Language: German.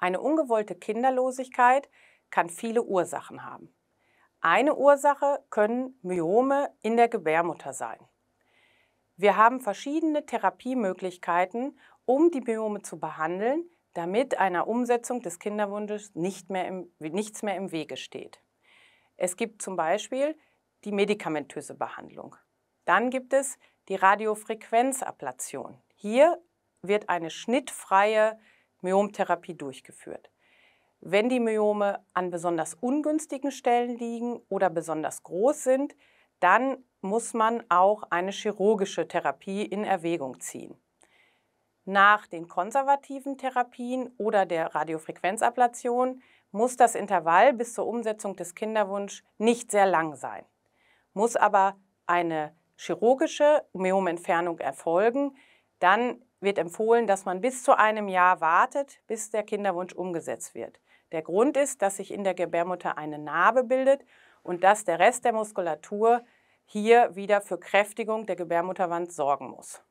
Eine ungewollte Kinderlosigkeit kann viele Ursachen haben. Eine Ursache können Myome in der Gebärmutter sein. Wir haben verschiedene Therapiemöglichkeiten, um die Myome zu behandeln, damit einer Umsetzung des Kinderwunsches nicht mehr im, nichts mehr im Wege steht. Es gibt zum Beispiel die medikamentöse Behandlung. Dann gibt es die Radiofrequenzablation. Hier wird eine schnittfreie Myomtherapie durchgeführt. Wenn die Myome an besonders ungünstigen Stellen liegen oder besonders groß sind, dann muss man auch eine chirurgische Therapie in Erwägung ziehen. Nach den konservativen Therapien oder der Radiofrequenzablation muss das Intervall bis zur Umsetzung des Kinderwunsch nicht sehr lang sein, muss aber eine chirurgische Myomentfernung erfolgen, dann wird empfohlen, dass man bis zu einem Jahr wartet, bis der Kinderwunsch umgesetzt wird. Der Grund ist, dass sich in der Gebärmutter eine Narbe bildet und dass der Rest der Muskulatur hier wieder für Kräftigung der Gebärmutterwand sorgen muss.